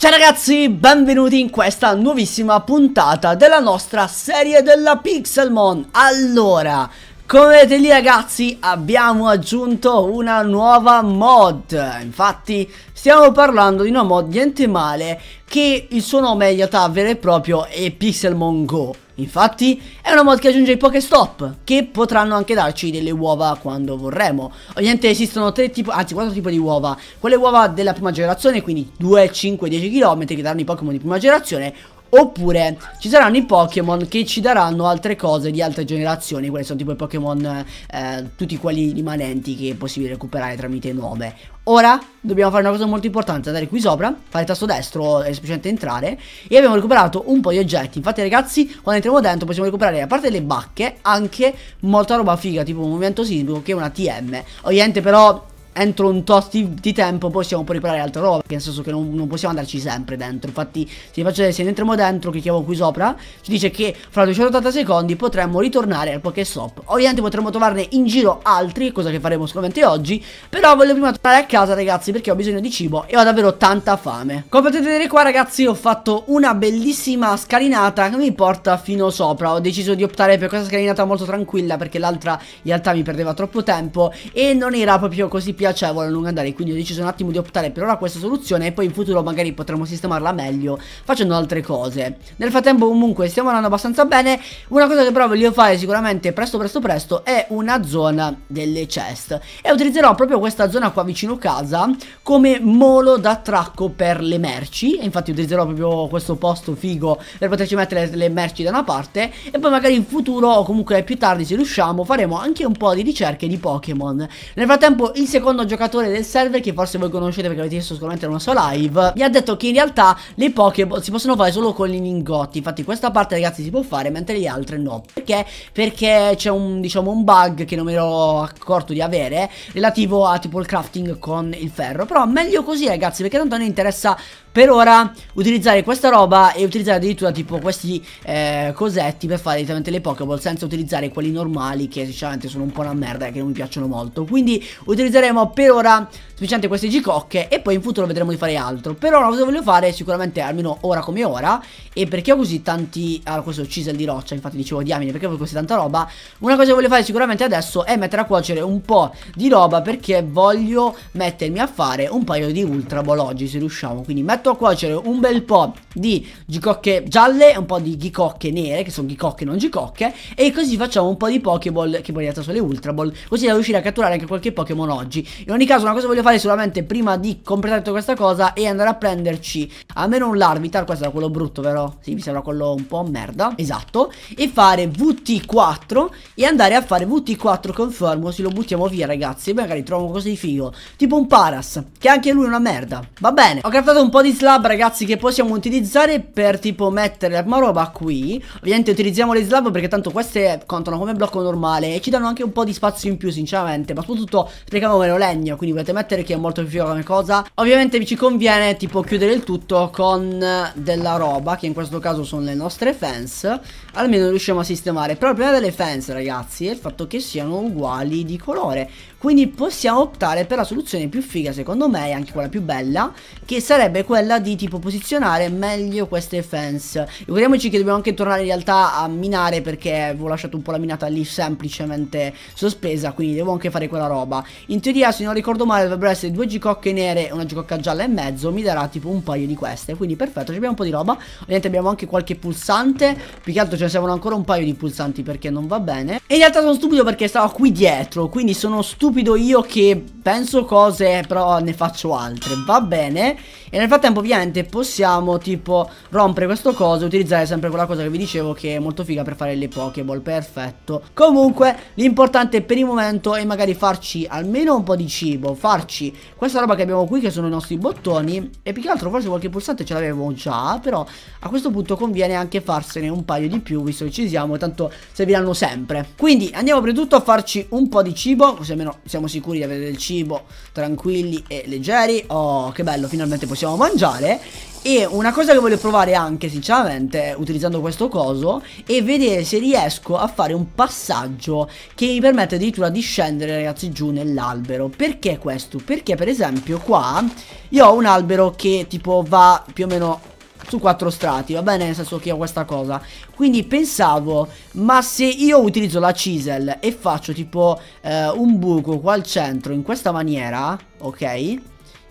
Ciao ragazzi, benvenuti in questa nuovissima puntata della nostra serie della Pixelmon Allora, come vedete lì ragazzi abbiamo aggiunto una nuova mod Infatti stiamo parlando di una mod niente male che il suo nome in realtà vero e proprio è Pixelmon Go Infatti è una mod che aggiunge i Pokéstop che potranno anche darci delle uova quando vorremmo Ovviamente esistono tre tipi, anzi quattro tipi di uova. Quelle uova della prima generazione, quindi 2, 5, 10 km che daranno i Pokémon di prima generazione Oppure ci saranno i Pokémon che ci daranno altre cose di altre generazioni, quelli sono tipo i Pokémon, eh, tutti quelli rimanenti che è possibile recuperare tramite nuove. Ora dobbiamo fare una cosa molto importante, andare qui sopra, fare il tasto destro e semplicemente entrare e abbiamo recuperato un po' di oggetti. Infatti ragazzi, quando entriamo dentro possiamo recuperare, a parte le bacche, anche molta roba figa, tipo un movimento sismico che è una TM. Ovviamente però entro un tot di, di tempo possiamo poi riparare altre robe Nel senso che non, non, possiamo andarci sempre dentro Infatti se, vedere, se ne entriamo dentro, clicchiamo qui sopra Ci dice che fra 280 secondi potremmo ritornare al Pokéstop. Ovviamente potremmo trovarne in giro altri, cosa che faremo sicuramente oggi Però voglio prima tornare a casa ragazzi perché ho bisogno di cibo e ho davvero tanta fame Come potete vedere qua ragazzi ho fatto una bellissima scalinata che mi porta fino sopra Ho deciso di optare per questa scalinata molto tranquilla perché l'altra in realtà mi perdeva troppo tempo E non era proprio così piacevole piacevole a lungo andare Quindi ho deciso un attimo di optare per ora questa soluzione E poi in futuro magari potremo sistemarla meglio facendo altre cose Nel frattempo comunque stiamo andando abbastanza bene Una cosa che però voglio fare sicuramente presto presto presto È una zona delle chest E utilizzerò proprio questa zona qua vicino casa Come molo d'attracco per le merci E infatti utilizzerò proprio questo posto figo Per poterci mettere le, le merci da una parte E poi magari in futuro o comunque più tardi se riusciamo Faremo anche un po' di ricerche di Pokémon Nel frattempo il secondo secondo giocatore del server che forse voi conoscete perché avete visto sicuramente una sua live Mi ha detto che in realtà le Pokéball si possono fare solo con i lingotti Infatti questa parte ragazzi si può fare mentre le altre no Perché? Perché c'è un diciamo un bug che non mi ero accorto di avere Relativo a tipo il crafting con il ferro Però meglio così ragazzi perché tanto non interessa per ora utilizzare questa roba e utilizzare addirittura tipo questi eh, cosetti per fare direttamente le pokeball senza utilizzare quelli normali che sinceramente sono un po' una merda e che non mi piacciono molto. Quindi utilizzeremo per ora semplicemente queste gicocche e poi in futuro vedremo di fare altro. Per ora cosa voglio fare sicuramente almeno ora come ora e perché ho così tanti... Allora ah, questo è il chisel di roccia infatti dicevo diamine perché ho così tanta roba. Una cosa che voglio fare sicuramente adesso è mettere a cuocere un po' di roba perché voglio mettermi a fare un paio di Ultra Ball oggi se riusciamo. Quindi metto a cuocere un bel po' di gicocche gialle e un po' di gicocche nere, che sono gicocche non gicocche, e così facciamo un po' di Pokéball, che poi in realtà sono le Ultra Ball, così da riuscire a catturare anche qualche Pokémon oggi. In ogni caso una cosa voglio fare solamente prima di completare tutta questa cosa è andare a prenderci almeno un Larvitar, questo era quello brutto vero? Sì, mi sembra quello un po' merda, esatto, e fare VT4 e andare a fare VT4 confermo, se lo buttiamo via ragazzi, magari trovo qualcosa di figo, tipo un Paras, che anche lui è una merda, va bene, ho craftato un po' di Body slab ragazzi che possiamo utilizzare per tipo mettere ma roba qui Ovviamente utilizziamo le slab perché tanto queste contano come blocco normale E ci danno anche un po' di spazio in più sinceramente Ma soprattutto sprechiamo meno legno quindi potete mettere che è molto più figo come cosa Ovviamente ci conviene tipo chiudere il tutto con della roba che in questo caso sono le nostre fence almeno riusciamo a sistemare Però il problema delle fans ragazzi è il fatto che siano uguali di colore Quindi possiamo optare per la soluzione più figa secondo me e anche quella più bella Che sarebbe quella di tipo posizionare meglio queste fans Ricordiamoci che dobbiamo anche tornare in realtà a minare perché avevo lasciato un po' la minata lì semplicemente sospesa Quindi devo anche fare quella roba In teoria se non ricordo male dovrebbero essere due gicocche nere e una gicocca gialla e mezzo Mi darà tipo un paio di queste quindi perfetto abbiamo un po' di roba Ovviamente abbiamo anche qualche pulsante Più che altro ce ne servono ancora un paio di pulsanti perché non va bene E in realtà sono stupido perché stavo qui dietro Quindi sono stupido io che penso cose però ne faccio altre Va bene E nel frattempo ovviamente possiamo tipo rompere questo coso E utilizzare sempre quella cosa che vi dicevo che è molto figa per fare le pokeball Perfetto Comunque l'importante per il momento è magari farci almeno un po' di cibo Farci questa roba che abbiamo qui che sono i nostri bottoni E più che altro forse qualche pulsante ce l'avevo già Però a questo punto conviene anche farsene un paio di più visto che ci siamo tanto serviranno sempre quindi andiamo prima di tutto a farci un po' di cibo così almeno siamo sicuri di avere del cibo tranquilli e leggeri oh che bello finalmente possiamo mangiare e una cosa che voglio provare anche sinceramente utilizzando questo coso è vedere se riesco a fare un passaggio che mi permette addirittura di scendere ragazzi giù nell'albero Perché questo? Perché per esempio qua io ho un albero che tipo va più o meno su quattro strati, va bene? Nel senso che ho questa cosa. Quindi pensavo, ma se io utilizzo la chisel e faccio tipo eh, un buco qua al centro in questa maniera, ok?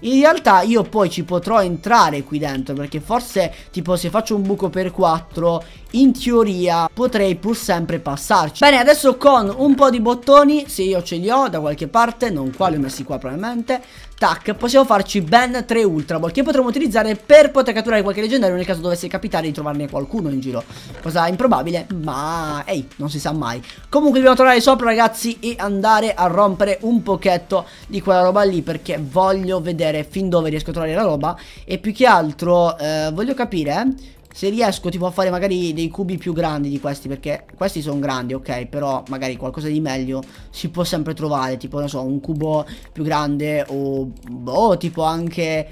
In realtà io poi ci potrò entrare qui dentro perché forse tipo se faccio un buco per 4 in teoria potrei pur sempre passarci Bene adesso con un po' di bottoni se io ce li ho da qualche parte non qua li ho messi qua probabilmente Tac, possiamo farci ben 3 Ultra Ball che potremmo utilizzare per poter catturare qualche leggendario nel caso dovesse capitare di trovarne qualcuno in giro Cosa improbabile, ma ehi, non si sa mai Comunque dobbiamo tornare sopra ragazzi e andare a rompere un pochetto di quella roba lì Perché voglio vedere fin dove riesco a trovare la roba E più che altro eh, voglio capire se riesco tipo a fare magari dei cubi più grandi di questi Perché questi sono grandi ok Però magari qualcosa di meglio si può sempre trovare Tipo non so un cubo più grande O, o boh, tipo anche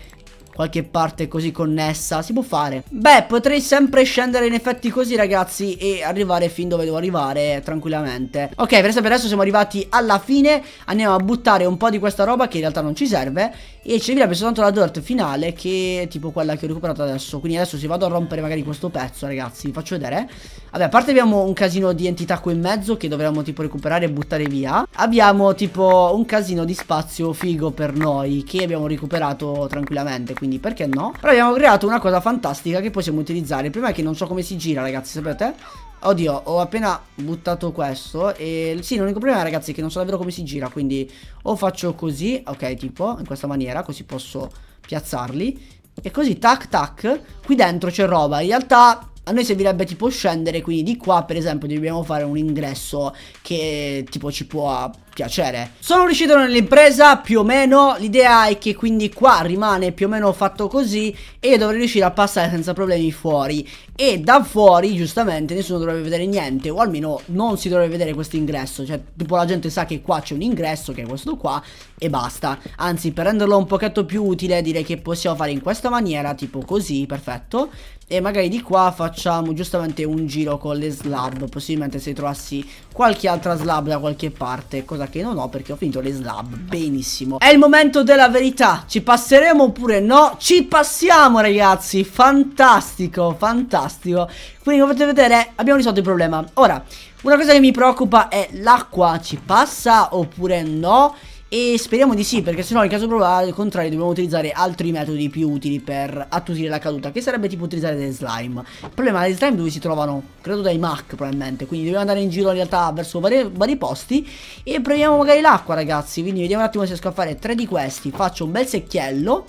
qualche parte così connessa, si può fare. Beh, potrei sempre scendere in effetti così ragazzi e arrivare fin dove devo arrivare tranquillamente. Ok, per esempio adesso siamo arrivati alla fine, andiamo a buttare un po' di questa roba che in realtà non ci serve e ci servirebbe soltanto la dirt finale che è tipo quella che ho recuperato adesso. Quindi adesso se vado a rompere magari questo pezzo ragazzi, vi faccio vedere. Vabbè, a parte abbiamo un casino di entità qui in mezzo che dovremmo tipo recuperare e buttare via. Abbiamo tipo un casino di spazio figo per noi che abbiamo recuperato tranquillamente. Quindi quindi perché no? Però abbiamo creato una cosa fantastica che possiamo utilizzare. Il problema è che non so come si gira, ragazzi, sapete? Oddio, ho appena buttato questo e sì, l'unico problema ragazzi è che non so davvero come si gira, quindi o faccio così, ok, tipo in questa maniera, così posso piazzarli e così tac tac, qui dentro c'è roba. In realtà a noi servirebbe tipo scendere, quindi di qua per esempio dobbiamo fare un ingresso che tipo ci può piacere. Sono riuscito nell'impresa più o meno, l'idea è che quindi qua rimane più o meno fatto così e io dovrei riuscire a passare senza problemi fuori e da fuori giustamente nessuno dovrebbe vedere niente o almeno non si dovrebbe vedere questo ingresso, cioè tipo la gente sa che qua c'è un ingresso che è questo qua e basta. Anzi per renderlo un pochetto più utile direi che possiamo fare in questa maniera tipo così, perfetto. E magari di qua facciamo giustamente un giro con le slab Possibilmente se trovassi qualche altra slab da qualche parte Cosa che non ho perché ho finito le slab Benissimo È il momento della verità Ci passeremo oppure no? Ci passiamo ragazzi Fantastico, fantastico Quindi come potete vedere abbiamo risolto il problema Ora, una cosa che mi preoccupa è l'acqua Ci passa oppure no? E speriamo di sì, perché sennò in caso probabile, al contrario, dobbiamo utilizzare altri metodi più utili per attutire la caduta, che sarebbe tipo utilizzare delle slime. Il problema è le slime dove si trovano? Credo dai Mac, probabilmente. Quindi dobbiamo andare in giro in realtà verso vari, vari posti e proviamo magari l'acqua, ragazzi. Quindi vediamo un attimo se riesco a fare tre di questi. Faccio un bel secchiello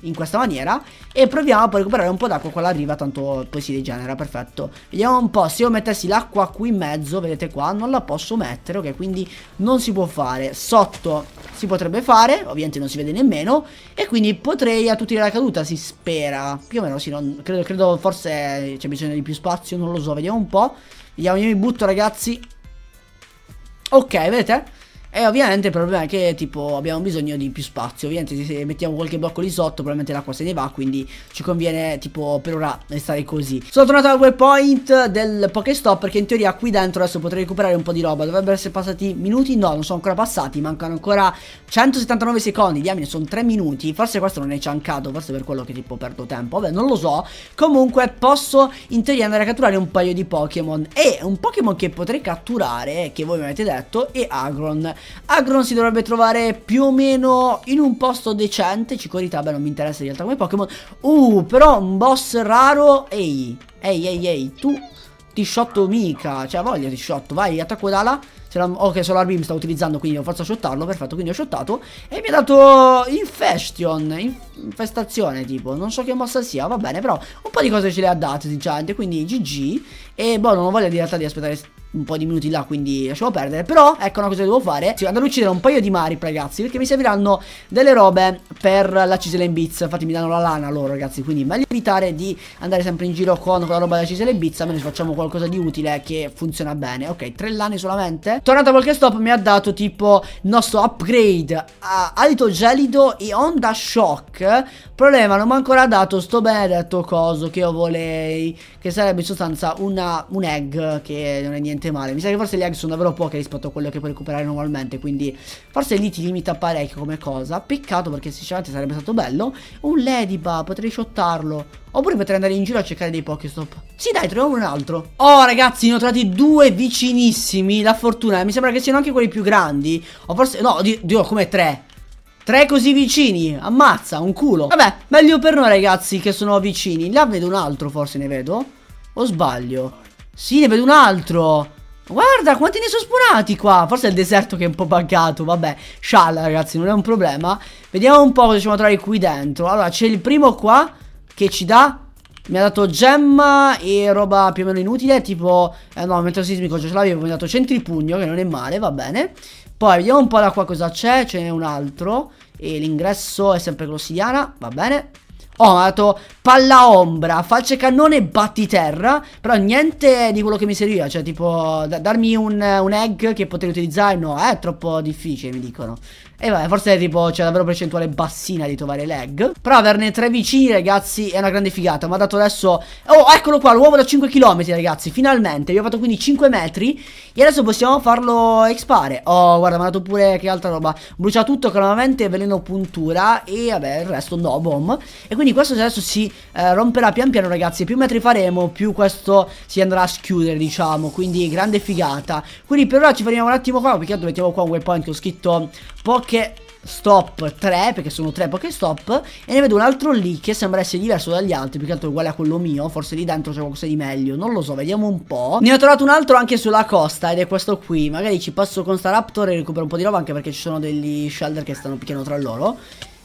in questa maniera e proviamo poi a recuperare un po' d'acqua qua alla riva tanto poi si rigenera perfetto vediamo un po' se io mettessi l'acqua qui in mezzo vedete qua non la posso mettere ok quindi non si può fare sotto si potrebbe fare ovviamente non si vede nemmeno e quindi potrei a tutti la caduta si spera più o meno sì non, credo, credo forse c'è bisogno di più spazio non lo so vediamo un po' vediamo io mi butto ragazzi ok vedete e ovviamente il problema è che tipo abbiamo bisogno di più spazio Ovviamente se mettiamo qualche blocco lì sotto probabilmente l'acqua se ne va Quindi ci conviene tipo per ora restare così Sono tornato al waypoint del Pokestop Perché in teoria qui dentro adesso potrei recuperare un po' di roba Dovrebbero essere passati minuti? No, non sono ancora passati Mancano ancora 179 secondi Diamine, sono 3 minuti Forse questo non è ciancato Forse per quello che tipo perdo tempo Vabbè, non lo so Comunque posso in teoria andare a catturare un paio di Pokémon E un Pokémon che potrei catturare Che voi mi avete detto è Agron Agron si dovrebbe trovare più o meno in un posto decente. Cicorita, beh, non mi interessa di realtà come Pokémon. Uh, però un boss raro. Ehi, ehi, ehi, ehi, tu ti shotto mica. Cioè, voglio ti shotto. Vai, attacco d'ala. La... Ok, Solar Beam sta utilizzando, quindi devo forza shottarlo. Perfetto, quindi ho shottato. E mi ha dato Infestion. Infestazione, tipo. Non so che mossa sia, va bene, però un po' di cose ce le ha date, sinceramente. Quindi GG. E boh, non ho voglia di realtà di aspettare un po' di minuti là quindi lasciamo perdere Però ecco una cosa che devo fare sì, Andare a uccidere un paio di Marip ragazzi Perché mi serviranno delle robe per la Ciselen Beats Infatti mi danno la lana loro ragazzi Quindi meglio evitare di andare sempre in giro con quella roba della Ciselen Beats Almeno facciamo qualcosa di utile che funziona bene Ok tre lane solamente Tornata a qualche stop mi ha dato tipo il nostro upgrade a Alito Gelido e Onda Shock Problema non mi ha ancora dato sto benedetto coso che io volei Che sarebbe in sostanza una, un egg che non è niente veramente male. Mi sa che forse le aghi sono davvero poche rispetto a quello che puoi recuperare normalmente. Quindi forse lì ti limita parecchio come cosa. Peccato perché sinceramente sarebbe stato bello. Un Ladyba, potrei shottarlo. Oppure potrei andare in giro a cercare dei Pokéstop. Sì, dai, troviamo un altro. Oh, ragazzi, ne ho trovati due vicinissimi. La fortuna. Mi sembra che siano anche quelli più grandi. O forse... No, Dio, oh, come tre. Tre così vicini, ammazza, un culo Vabbè, meglio per noi ragazzi che sono vicini Là vedo un altro forse ne vedo O sbaglio? Sì, ne vedo un altro. Guarda quanti ne sono spunati qua Forse è il deserto che è un po' buggato Vabbè, scialla ragazzi, non è un problema Vediamo un po' cosa possiamo trovare qui dentro Allora, c'è il primo qua Che ci dà mi ha dato gemma e roba più o meno inutile, tipo... Eh no, mentre sismico, ce l'avevo, mi ha dato centripugno, che non è male, va bene. Poi vediamo un po' da qua cosa c'è, ce n'è un altro. E l'ingresso è sempre glossidiana, va bene. Oato, palla ombra, falce cannone, battiterra. Però niente di quello che mi serviva. Cioè, tipo, da darmi un, un, egg che potrei utilizzare. No, è troppo difficile, mi dicono. E vabbè, forse tipo c'è davvero percentuale bassina di trovare l'egg. Però averne tre vicini, ragazzi, è una grande figata. Ma dato adesso... Oh, eccolo qua, l'uovo da 5 km, ragazzi. Finalmente, abbiamo fatto quindi 5 metri. E adesso possiamo farlo expare. Oh, guarda, mi ha dato pure che altra roba. Brucia tutto, calmamente, veleno puntura. E vabbè, il resto no, bomb. E quindi quindi questo adesso si eh, romperà pian piano ragazzi Più metri faremo più questo si andrà a schiudere diciamo Quindi grande figata Quindi per ora ci fermiamo un attimo qua Perché mettiamo qua un waypoint che ho scritto Poche stop 3 perché sono 3 stop e ne vedo un altro lì che sembra essere diverso dagli altri più che altro uguale a quello mio forse lì dentro c'è qualcosa di meglio non lo so vediamo un po' ne ho trovato un altro anche sulla costa ed è questo qui magari ci passo con Staraptor e recupero un po' di roba anche perché ci sono degli shelter che stanno picchiando tra loro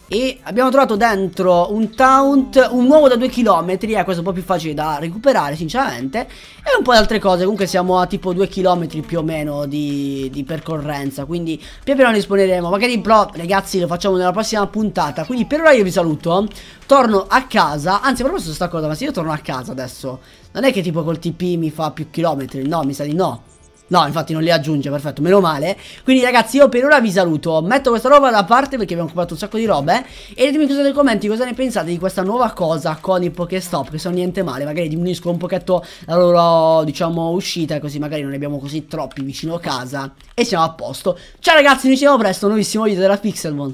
e abbiamo trovato dentro un taunt, un uovo da 2 km, eh, questo è un po' più facile da recuperare sinceramente E un po' di altre cose, comunque siamo a tipo 2 km più o meno di, di percorrenza Quindi pian piano risponeremo, magari però ragazzi lo facciamo nella prossima puntata Quindi per ora io vi saluto, torno a casa, anzi proprio su sta cosa, ma se io torno a casa adesso Non è che tipo col TP mi fa più chilometri, no mi sa di no No, infatti non le aggiunge, perfetto, meno male. Quindi ragazzi, io per ora vi saluto. Metto questa roba da parte perché abbiamo comprato un sacco di robe. E ditemi cosa nei commenti cosa ne pensate di questa nuova cosa con i Pokéstop, che sono niente male. Magari diminuisco un pochetto la loro, diciamo, uscita, così magari non ne abbiamo così troppi vicino a casa. E siamo a posto. Ciao ragazzi, noi ci vediamo presto, nuovissimo video della Pixelmon.